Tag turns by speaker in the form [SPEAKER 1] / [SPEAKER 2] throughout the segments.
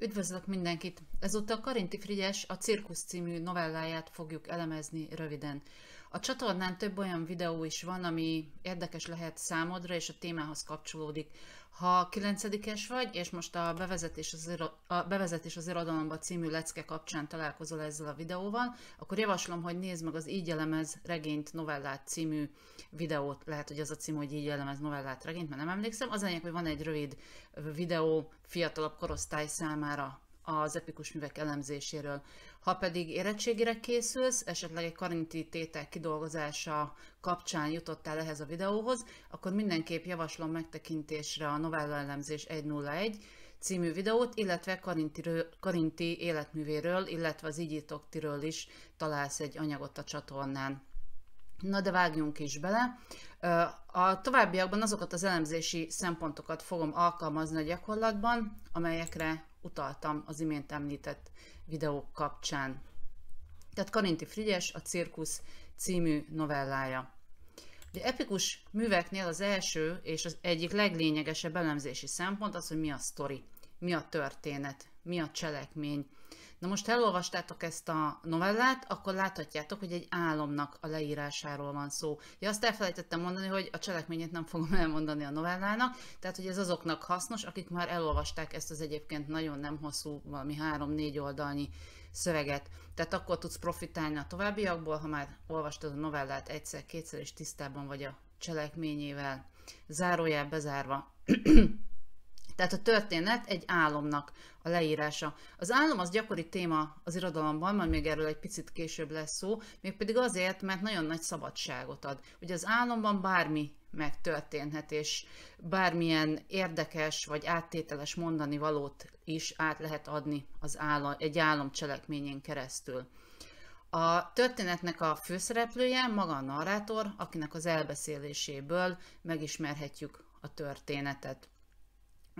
[SPEAKER 1] Üdvözlök mindenkit! Ezúttal Karinti Frigyes a Cirkusz című novelláját fogjuk elemezni röviden. A csatornán több olyan videó is van, ami érdekes lehet számodra és a témához kapcsolódik. Ha kilencedikes vagy, és most a bevezetés az, iro- a bevezetés az irodalomba című lecke kapcsán találkozol ezzel a videóval, akkor javaslom, hogy nézd meg az Így elemez regényt novellát című videót. Lehet, hogy az a cím, hogy Így elemez novellát regényt, mert nem emlékszem. Az lényeg, hogy van egy rövid videó fiatalabb korosztály számára az epikus művek elemzéséről. Ha pedig érettségére készülsz, esetleg egy karinti tétel kidolgozása kapcsán jutottál ehhez a videóhoz, akkor mindenképp javaslom megtekintésre a novella elemzés 101 című videót, illetve Karintiről, Karinti életművéről, illetve az Így tiről is találsz egy anyagot a csatornán. Na de vágjunk is bele. A továbbiakban azokat az elemzési szempontokat fogom alkalmazni a gyakorlatban, amelyekre utaltam az imént említett videók kapcsán. Tehát Karinti Frigyes a Cirkusz című novellája. Ugye epikus műveknél az első és az egyik leglényegesebb elemzési szempont az, hogy mi a sztori, mi a történet, mi a cselekmény, Na most elolvastátok ezt a novellát, akkor láthatjátok, hogy egy álomnak a leírásáról van szó. Ja, azt elfelejtettem mondani, hogy a cselekményét nem fogom elmondani a novellának, tehát hogy ez azoknak hasznos, akik már elolvasták ezt az egyébként nagyon nem hosszú, valami három-négy oldalnyi szöveget. Tehát akkor tudsz profitálni a továbbiakból, ha már olvastad a novellát egyszer, kétszer, és tisztában vagy a cselekményével. Zárójel bezárva. Tehát a történet egy álomnak a leírása. Az álom az gyakori téma az irodalomban, majd még erről egy picit később lesz szó, mégpedig azért, mert nagyon nagy szabadságot ad. Ugye az álomban bármi megtörténhet, és bármilyen érdekes vagy áttételes mondani valót is át lehet adni az álom, egy álom cselekményén keresztül. A történetnek a főszereplője maga a narrátor, akinek az elbeszéléséből megismerhetjük a történetet.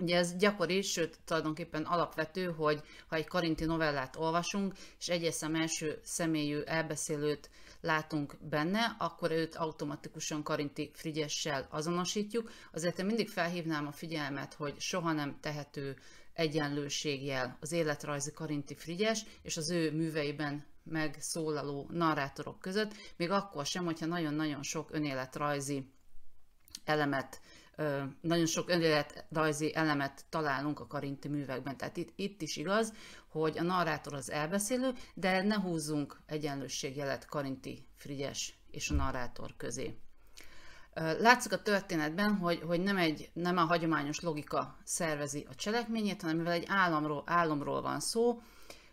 [SPEAKER 1] Ugye ez gyakori, sőt tulajdonképpen alapvető, hogy ha egy karinti novellát olvasunk, és egyes szem első személyű elbeszélőt látunk benne, akkor őt automatikusan Karinti Frigyessel azonosítjuk. Azért én mindig felhívnám a figyelmet, hogy soha nem tehető egyenlőségjel az életrajzi Karinti Frigyes és az ő műveiben megszólaló narrátorok között, még akkor sem, hogyha nagyon-nagyon sok önéletrajzi elemet nagyon sok önéletrajzi elemet találunk a karinti művekben. Tehát itt, itt is igaz, hogy a narrátor az elbeszélő, de ne húzzunk egyenlősségjelet Karinti, Frigyes és a narrátor közé. Látszik a történetben, hogy, hogy nem, egy, nem a hagyományos logika szervezi a cselekményét, hanem mivel egy államról, álomról van szó,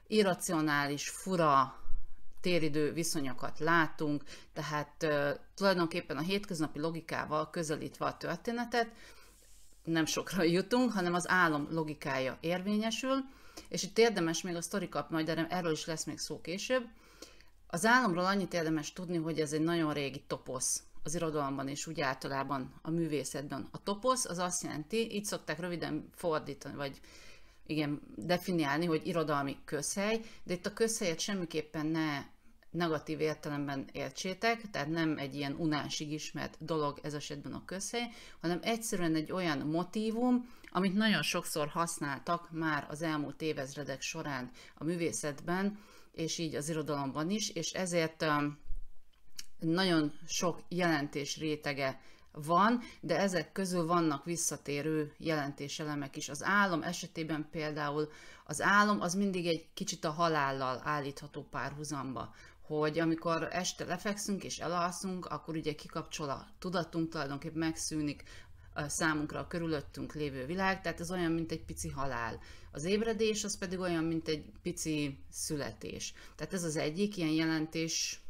[SPEAKER 1] irracionális, fura, téridő viszonyokat látunk, tehát tulajdonképpen a hétköznapi logikával közelítve a történetet nem sokra jutunk, hanem az álom logikája érvényesül, és itt érdemes még a kap, majd erről is lesz még szó később, az államról annyit érdemes tudni, hogy ez egy nagyon régi toposz az irodalomban és úgy általában a művészetben. A toposz az azt jelenti, így szokták röviden fordítani, vagy igen, definiálni, hogy irodalmi közhely, de itt a közhelyet semmiképpen ne negatív értelemben értsétek, tehát nem egy ilyen unásig ismert dolog ez esetben a közhely, hanem egyszerűen egy olyan motívum, amit nagyon sokszor használtak már az elmúlt évezredek során a művészetben, és így az irodalomban is, és ezért nagyon sok jelentés rétege van, de ezek közül vannak visszatérő jelentéselemek is. Az álom esetében például az álom az mindig egy kicsit a halállal állítható párhuzamba hogy amikor este lefekszünk és elalszunk, akkor ugye kikapcsol a tudatunk, tulajdonképpen megszűnik a számunkra a körülöttünk lévő világ, tehát ez olyan, mint egy pici halál. Az ébredés az pedig olyan, mint egy pici születés. Tehát ez az egyik ilyen jelentés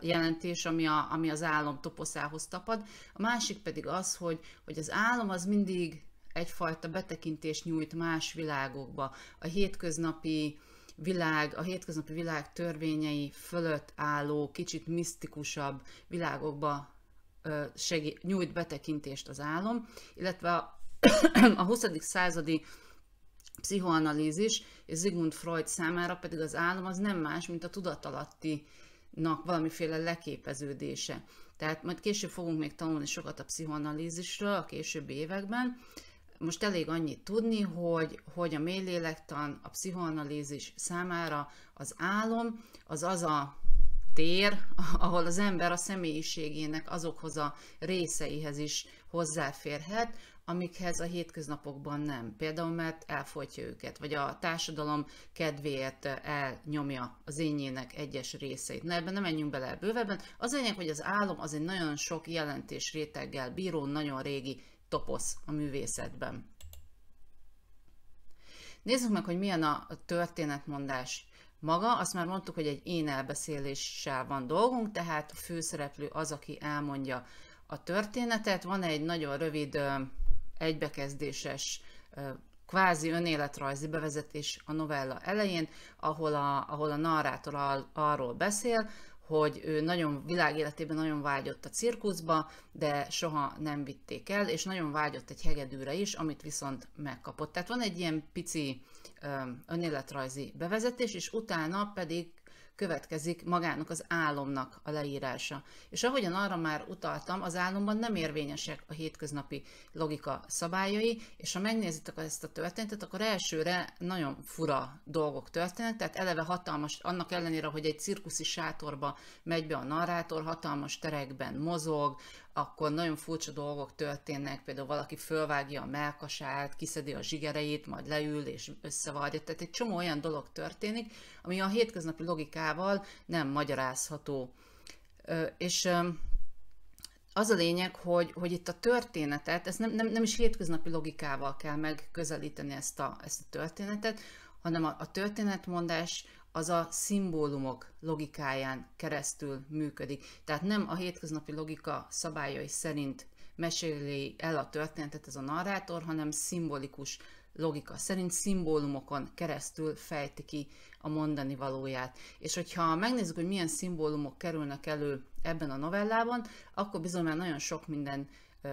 [SPEAKER 1] jelentés, ami, a, ami az álom toposzához tapad. A másik pedig az, hogy, hogy az álom az mindig egyfajta betekintést nyújt más világokba, a hétköznapi világ, a hétköznapi világ törvényei fölött álló, kicsit misztikusabb világokba segí- nyújt betekintést az álom, illetve a, a 20. századi pszichoanalízis és Sigmund Freud számára pedig az álom az nem más, mint a tudatalattinak valamiféle leképeződése. Tehát majd később fogunk még tanulni sokat a pszichoanalízisről a későbbi években, most elég annyit tudni, hogy, hogy a mélylélektan, a pszichoanalízis számára az álom az az a tér, ahol az ember a személyiségének azokhoz a részeihez is hozzáférhet, amikhez a hétköznapokban nem. Például mert elfolytja őket, vagy a társadalom kedvéért elnyomja az énjének egyes részeit. Na ebben nem menjünk bele bővebben. Az lényeg, hogy az álom az egy nagyon sok jelentés réteggel bíró, nagyon régi toposz a művészetben. Nézzük meg, hogy milyen a történetmondás maga. Azt már mondtuk, hogy egy én elbeszéléssel van dolgunk, tehát a főszereplő az, aki elmondja a történetet. Van egy nagyon rövid egybekezdéses kvázi önéletrajzi bevezetés a novella elején, ahol a, ahol a narrátor arról beszél, hogy ő nagyon világéletében nagyon vágyott a cirkuszba, de soha nem vitték el, és nagyon vágyott egy hegedűre is, amit viszont megkapott. Tehát van egy ilyen pici önéletrajzi bevezetés, és utána pedig következik magának az álomnak a leírása. És ahogyan arra már utaltam, az álomban nem érvényesek a hétköznapi logika szabályai, és ha megnézitek ezt a történetet, akkor elsőre nagyon fura dolgok történnek, tehát eleve hatalmas, annak ellenére, hogy egy cirkuszi sátorba megy be a narrátor, hatalmas terekben mozog, akkor nagyon furcsa dolgok történnek, például valaki fölvágja a melkasát, kiszedi a zsigereit, majd leül és összevarja. Tehát egy csomó olyan dolog történik, ami a hétköznapi logikával nem magyarázható. És az a lényeg, hogy, hogy itt a történetet, ezt nem, nem, nem is hétköznapi logikával kell megközelíteni ezt a, ezt a történetet, hanem a, a történetmondás az a szimbólumok logikáján keresztül működik. Tehát nem a hétköznapi logika szabályai szerint meséli el a történetet ez a narrátor, hanem szimbolikus logika szerint szimbólumokon keresztül fejti ki a mondani valóját. És hogyha megnézzük, hogy milyen szimbólumok kerülnek elő ebben a novellában, akkor bizony már nagyon sok minden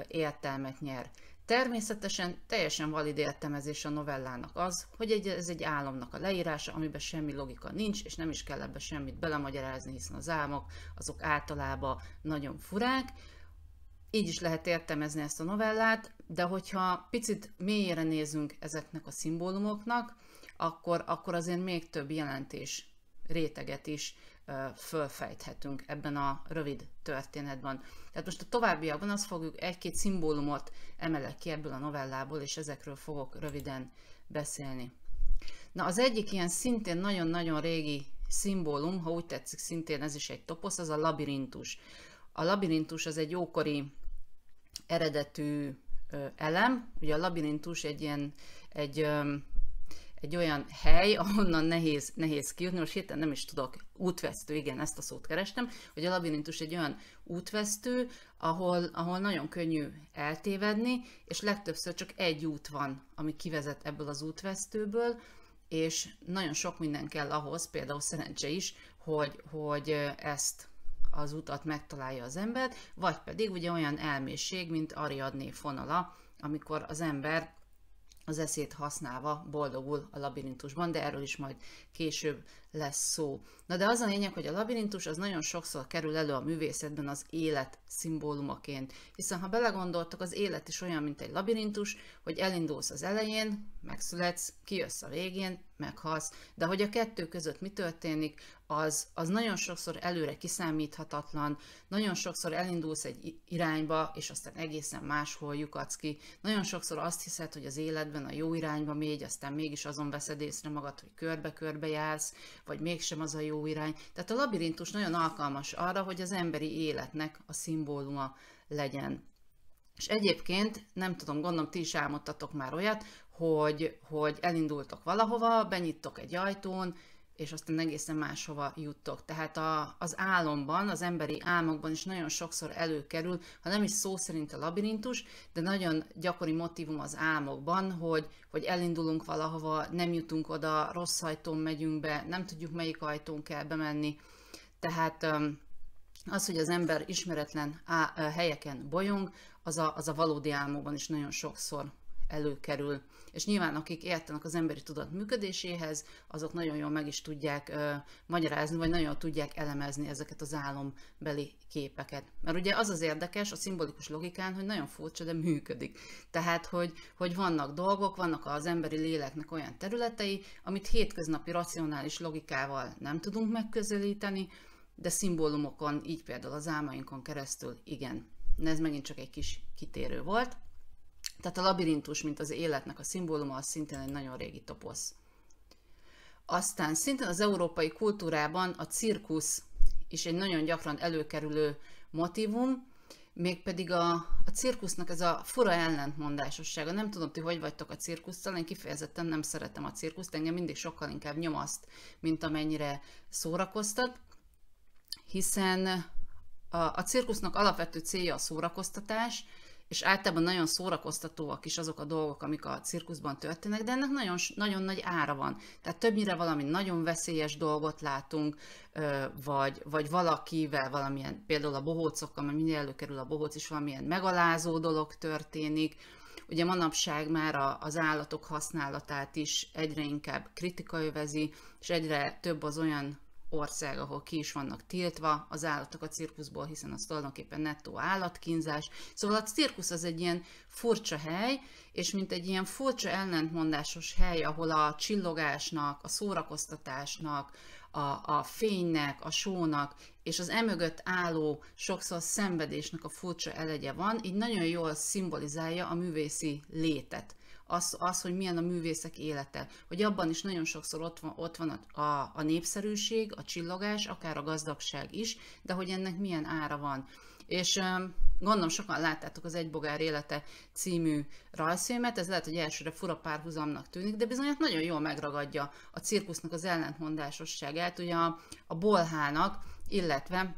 [SPEAKER 1] értelmet nyer. Természetesen teljesen valid értelmezés a novellának az, hogy egy, ez egy álomnak a leírása, amiben semmi logika nincs, és nem is kell ebbe semmit belemagyarázni, hiszen az álmok azok általában nagyon furák. Így is lehet értelmezni ezt a novellát, de hogyha picit mélyére nézünk ezeknek a szimbólumoknak, akkor, akkor azért még több jelentés réteget is fölfejthetünk ebben a rövid történetben. Tehát most a továbbiakban azt fogjuk, egy-két szimbólumot emelek ki ebből a novellából, és ezekről fogok röviden beszélni. Na az egyik ilyen szintén nagyon-nagyon régi szimbólum, ha úgy tetszik, szintén ez is egy toposz, az a labirintus. A labirintus az egy ókori eredetű elem, ugye a labirintus egy ilyen egy egy olyan hely, ahonnan nehéz, nehéz kijutni, most hirtelen nem is tudok, útvesztő, igen, ezt a szót kerestem, hogy a labirintus egy olyan útvesztő, ahol, ahol nagyon könnyű eltévedni, és legtöbbször csak egy út van, ami kivezet ebből az útvesztőből, és nagyon sok minden kell ahhoz, például szerencse is, hogy, hogy ezt az utat megtalálja az ember, vagy pedig ugye olyan elmészség, mint Ariadné fonala, amikor az ember az eszét használva boldogul a labirintusban, de erről is majd később lesz szó. Na de az a lényeg, hogy a labirintus az nagyon sokszor kerül elő a művészetben az élet szimbólumaként, hiszen ha belegondoltok, az élet is olyan, mint egy labirintus, hogy elindulsz az elején, megszületsz, kijössz a végén, meghalsz, de hogy a kettő között mi történik, az, az nagyon sokszor előre kiszámíthatatlan, nagyon sokszor elindulsz egy irányba, és aztán egészen máshol lyukadsz ki. Nagyon sokszor azt hiszed, hogy az életben a jó irányba mégy, aztán mégis azon veszed észre magad, hogy körbe-körbe jársz, vagy mégsem az a jó irány. Tehát a labirintus nagyon alkalmas arra, hogy az emberi életnek a szimbóluma legyen. És egyébként, nem tudom, gondolom ti is álmodtatok már olyat, hogy, hogy elindultok valahova, benyittok egy ajtón, és aztán egészen máshova juttok. Tehát a, az álomban, az emberi álmokban is nagyon sokszor előkerül, ha nem is szó szerint a labirintus, de nagyon gyakori motivum az álmokban, hogy, hogy elindulunk valahova, nem jutunk oda, rossz ajtón megyünk be, nem tudjuk melyik ajtón kell bemenni. Tehát az, hogy az ember ismeretlen helyeken bolyong, az a, az a valódi álmokban is nagyon sokszor előkerül. És nyilván akik értenek az emberi tudat működéséhez, azok nagyon jól meg is tudják ö, magyarázni, vagy nagyon jól tudják elemezni ezeket az álombeli képeket. Mert ugye az az érdekes a szimbolikus logikán, hogy nagyon furcsa, de működik. Tehát, hogy, hogy vannak dolgok, vannak az emberi léleknek olyan területei, amit hétköznapi racionális logikával nem tudunk megközelíteni, de szimbólumokon, így például az álmainkon keresztül igen. De ez megint csak egy kis kitérő volt. Tehát a labirintus, mint az életnek a szimbóluma, az szintén egy nagyon régi toposz. Aztán szintén az európai kultúrában a cirkusz is egy nagyon gyakran előkerülő motivum, mégpedig a, a cirkusznak ez a fura ellentmondásossága. Nem tudom, ti hogy vagytok a cirkusztal, én kifejezetten nem szeretem a cirkuszt, engem mindig sokkal inkább nyomaszt, mint amennyire szórakoztat, hiszen a, a cirkusznak alapvető célja a szórakoztatás, és általában nagyon szórakoztatóak is azok a dolgok, amik a cirkuszban történnek, de ennek nagyon, nagyon nagy ára van. Tehát többnyire valami nagyon veszélyes dolgot látunk, vagy, vagy valakivel valamilyen, például a bohócokkal, mert minél előkerül a bohóc, is valamilyen megalázó dolog történik, Ugye manapság már az állatok használatát is egyre inkább kritika övezi, és egyre több az olyan ország, ahol ki is vannak tiltva az állatok a cirkuszból, hiszen az tulajdonképpen nettó állatkínzás. Szóval a cirkusz az egy ilyen furcsa hely, és mint egy ilyen furcsa ellentmondásos hely, ahol a csillogásnak, a szórakoztatásnak, a, a fénynek, a sónak, és az emögött álló sokszor szenvedésnek a furcsa elegye van, így nagyon jól szimbolizálja a művészi létet az, az, hogy milyen a művészek élete. Hogy abban is nagyon sokszor ott van, ott van a, a, a népszerűség, a csillogás, akár a gazdagság is, de hogy ennek milyen ára van. És gondolom sokan láttátok az egybogár Élete című rajzfilmet, ez lehet, hogy elsőre fura párhuzamnak tűnik, de bizony hát nagyon jól megragadja a cirkusznak az ellentmondásosságát, ugye a, a bolhának, illetve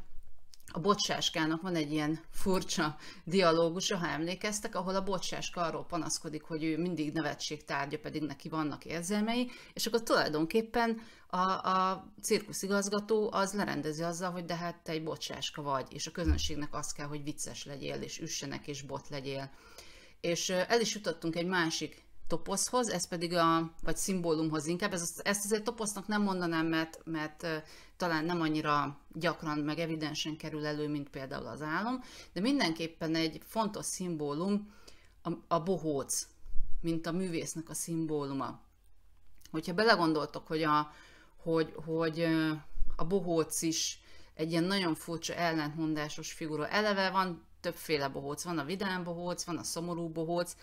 [SPEAKER 1] a bocsáskának van egy ilyen furcsa dialógusa, ha emlékeztek, ahol a bocsáska arról panaszkodik, hogy ő mindig nevetség tárgya, pedig neki vannak érzelmei, és akkor tulajdonképpen a, a cirkuszigazgató az lerendezi azzal, hogy de hát te egy bocsáska vagy, és a közönségnek az kell, hogy vicces legyél, és üssenek, és bot legyél. És el is jutottunk egy másik toposzhoz, ez pedig a, vagy szimbólumhoz inkább, ez, ezt azért toposznak nem mondanám, mert, mert talán nem annyira gyakran, meg evidensen kerül elő, mint például az álom, de mindenképpen egy fontos szimbólum a, a bohóc, mint a művésznek a szimbóluma. Hogyha belegondoltok, hogy a, hogy, hogy a bohóc is egy ilyen nagyon furcsa ellentmondásos figura eleve van, többféle bohóc, van a vidám bohóc, van a szomorú bohóc,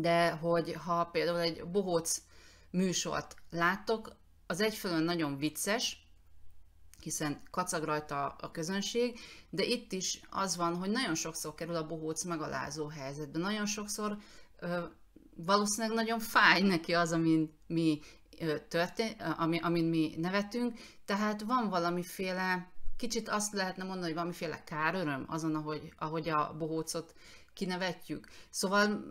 [SPEAKER 1] de hogy ha például egy bohóc műsort láttok, az egyfelől nagyon vicces, hiszen kacag rajta a közönség, de itt is az van, hogy nagyon sokszor kerül a bohóc megalázó helyzetbe. Nagyon sokszor ö, valószínűleg nagyon fáj neki az, amin mi, ö, történ, ami, amin mi nevetünk, tehát van valamiféle, kicsit azt lehetne mondani, hogy valamiféle káröröm azon, ahogy, ahogy a bohócot kinevetjük. Szóval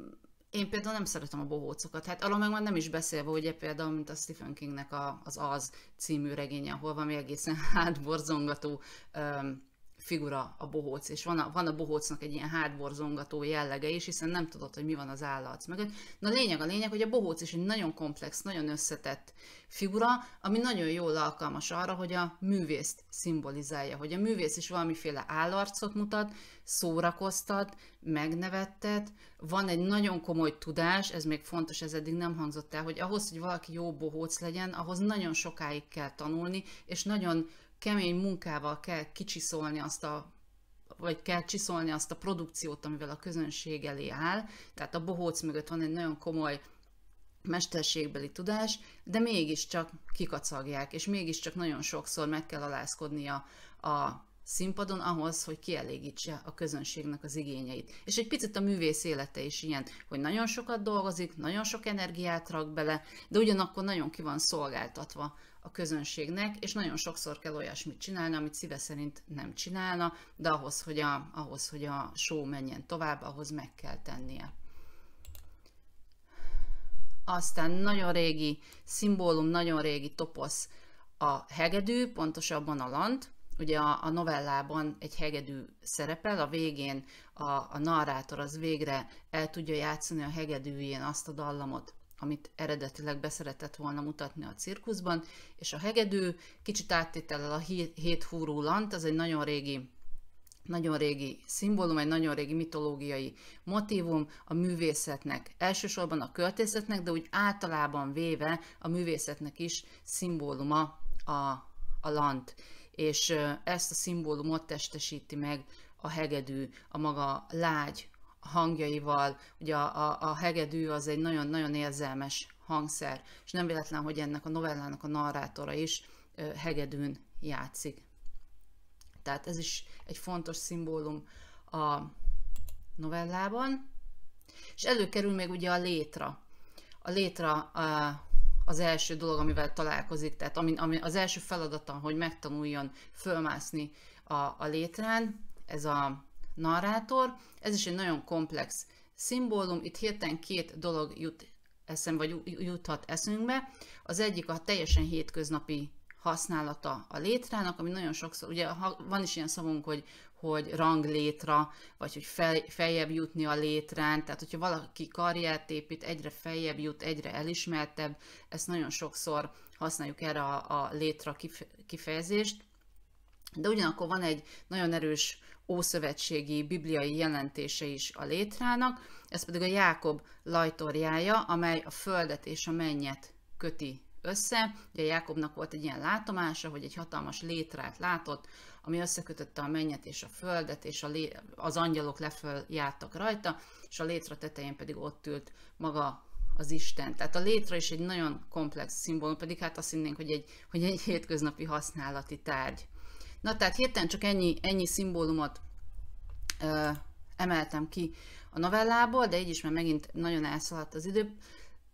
[SPEAKER 1] én például nem szeretem a bohócokat. Hát arról meg már nem is beszélve, ugye például, mint a Stephen Kingnek a, az Az című regénye, ahol van egészen hátborzongató figura a bohóc, és van a, van a bohócnak egy ilyen hátborzongató jellege is, hiszen nem tudod, hogy mi van az állat mögött. Na lényeg a lényeg, hogy a bohóc is egy nagyon komplex, nagyon összetett figura, ami nagyon jól alkalmas arra, hogy a művészt szimbolizálja, hogy a művész is valamiféle állarcot mutat, szórakoztat, megnevettet, van egy nagyon komoly tudás, ez még fontos, ez eddig nem hangzott el, hogy ahhoz, hogy valaki jó bohóc legyen, ahhoz nagyon sokáig kell tanulni, és nagyon kemény munkával kell kicsiszolni azt a vagy kell csiszolni azt a produkciót, amivel a közönség elé áll. Tehát a bohóc mögött van egy nagyon komoly mesterségbeli tudás, de mégiscsak kikacagják, és mégiscsak nagyon sokszor meg kell alázkodnia a színpadon ahhoz, hogy kielégítse a közönségnek az igényeit. És egy picit a művész élete is ilyen, hogy nagyon sokat dolgozik, nagyon sok energiát rak bele, de ugyanakkor nagyon ki van szolgáltatva a közönségnek, és nagyon sokszor kell olyasmit csinálni, amit szíve szerint nem csinálna, de ahhoz, hogy a, ahhoz, hogy a show menjen tovább, ahhoz meg kell tennie. Aztán nagyon régi szimbólum, nagyon régi toposz a hegedű, pontosabban a lant, Ugye a, a novellában egy hegedű szerepel, a végén a, a narrátor az végre el tudja játszani a hegedűjén azt a dallamot, amit eredetileg beszeretett volna mutatni a cirkuszban, és a hegedű kicsit áttétellel a hét húrú lant, az egy nagyon régi nagyon régi szimbólum, egy nagyon régi mitológiai motívum a művészetnek, elsősorban a költészetnek, de úgy általában véve a művészetnek is szimbóluma a, a lant és ezt a szimbólumot testesíti meg a hegedű, a maga lágy hangjaival. Ugye a, a, a hegedű az egy nagyon-nagyon érzelmes hangszer, és nem véletlen, hogy ennek a novellának a narrátora is hegedűn játszik. Tehát ez is egy fontos szimbólum a novellában. És előkerül még ugye a létra. A létra a az első dolog, amivel találkozik, tehát ami, ami az első feladata, hogy megtanuljon fölmászni a, a létrán, ez a narrátor. Ez is egy nagyon komplex szimbólum, itt hirtelen két dolog jut eszem, vagy juthat eszünkbe. Az egyik a teljesen hétköznapi használata a létrának, ami nagyon sokszor, ugye ha, van is ilyen szavunk, hogy, hogy ranglétra, vagy hogy fel, feljebb jutni a létrán, tehát hogyha valaki karriert épít, egyre feljebb jut, egyre elismertebb, ezt nagyon sokszor használjuk erre a, a létra kifejezést, de ugyanakkor van egy nagyon erős ószövetségi bibliai jelentése is a létrának, ez pedig a Jákob lajtorjája, amely a földet és a mennyet köti össze. Ugye Jákobnak volt egy ilyen látomása, hogy egy hatalmas létrát látott, ami összekötötte a mennyet és a földet, és a lé- az angyalok lefeljártak rajta, és a létra tetején pedig ott ült maga az Isten. Tehát a létre is egy nagyon komplex szimbólum, pedig hát azt hinnénk, hogy egy, hogy egy hétköznapi használati tárgy. Na tehát hirtelen csak ennyi, ennyi szimbólumot ö, emeltem ki a novellából, de így is már megint nagyon elszaladt az idő.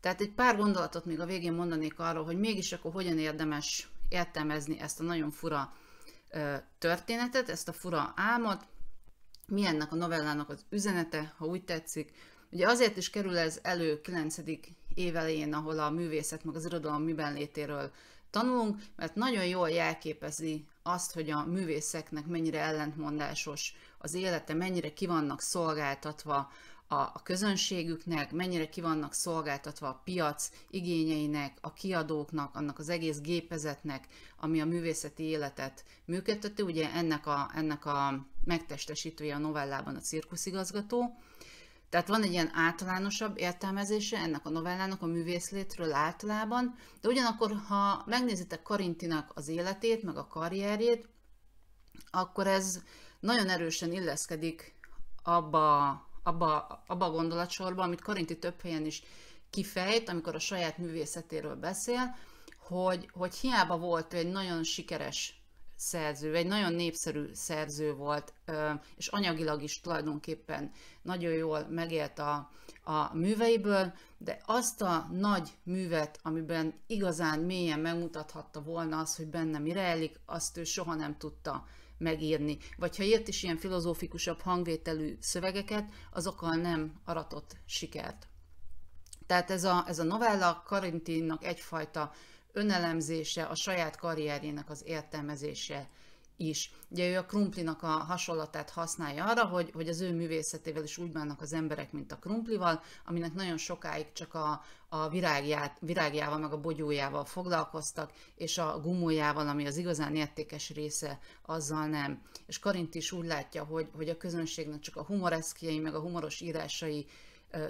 [SPEAKER 1] Tehát egy pár gondolatot még a végén mondanék arról, hogy mégis akkor hogyan érdemes értelmezni ezt a nagyon fura történetet, ezt a fura álmot, mi ennek a novellának az üzenete, ha úgy tetszik. Ugye azért is kerül ez elő 9. évelején, ahol a művészet meg az irodalom miben létéről tanulunk, mert nagyon jól jelképezi azt, hogy a művészeknek mennyire ellentmondásos az élete, mennyire vannak szolgáltatva a, a közönségüknek, mennyire ki vannak szolgáltatva a piac igényeinek, a kiadóknak, annak az egész gépezetnek, ami a művészeti életet működteti. Ugye ennek a, ennek a megtestesítője a novellában a cirkuszigazgató. Tehát van egy ilyen általánosabb értelmezése ennek a novellának, a művészlétről általában, de ugyanakkor, ha megnézitek Karintinak az életét, meg a karrierjét, akkor ez nagyon erősen illeszkedik abba abba, abba a gondolatsorba, amit Karinti több helyen is kifejt, amikor a saját művészetéről beszél, hogy, hogy hiába volt egy nagyon sikeres szerző, egy nagyon népszerű szerző volt, és anyagilag is tulajdonképpen nagyon jól megélt a, a műveiből, de azt a nagy művet, amiben igazán mélyen megmutathatta volna az, hogy benne mi rejlik, azt ő soha nem tudta megírni. Vagy ha írt is ilyen filozófikusabb hangvételű szövegeket, azokkal nem aratott sikert. Tehát ez a, ez a novella Karintinnak egyfajta önelemzése, a saját karrierjének az értelmezése is. Ugye ő a krumplinak a hasonlatát használja arra, hogy, hogy az ő művészetével is úgy bánnak az emberek, mint a krumplival, aminek nagyon sokáig csak a, a virágját, virágjával, meg a bogyójával foglalkoztak, és a gumójával, ami az igazán értékes része, azzal nem. És Karint is úgy látja, hogy, hogy a közönségnek csak a humoreszkjei, meg a humoros írásai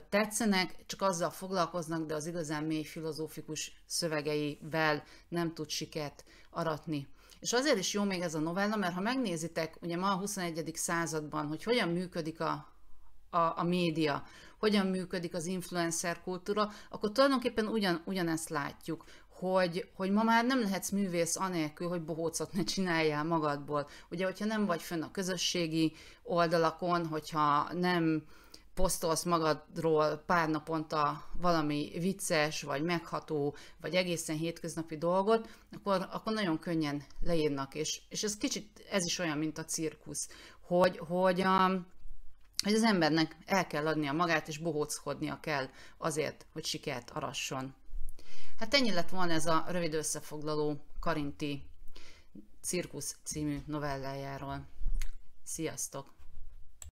[SPEAKER 1] tetszenek, csak azzal foglalkoznak, de az igazán mély filozófikus szövegeivel nem tud sikert aratni. És azért is jó még ez a novella, mert ha megnézitek, ugye ma a 21. században, hogy hogyan működik a, a, a média, hogyan működik az influencer kultúra, akkor tulajdonképpen ugyan, ugyanezt látjuk, hogy, hogy ma már nem lehetsz művész anélkül, hogy bohócot ne csináljál magadból. Ugye, hogyha nem vagy fönn a közösségi oldalakon, hogyha nem posztolsz magadról pár naponta valami vicces, vagy megható, vagy egészen hétköznapi dolgot, akkor, akkor nagyon könnyen leírnak. És, és ez kicsit, ez is olyan, mint a cirkusz, hogy, hogy, a, um, hogy az embernek el kell adnia magát, és bohóckodnia kell azért, hogy sikert arasson. Hát ennyi lett volna ez a rövid összefoglaló Karinti Cirkusz című novellájáról. Sziasztok!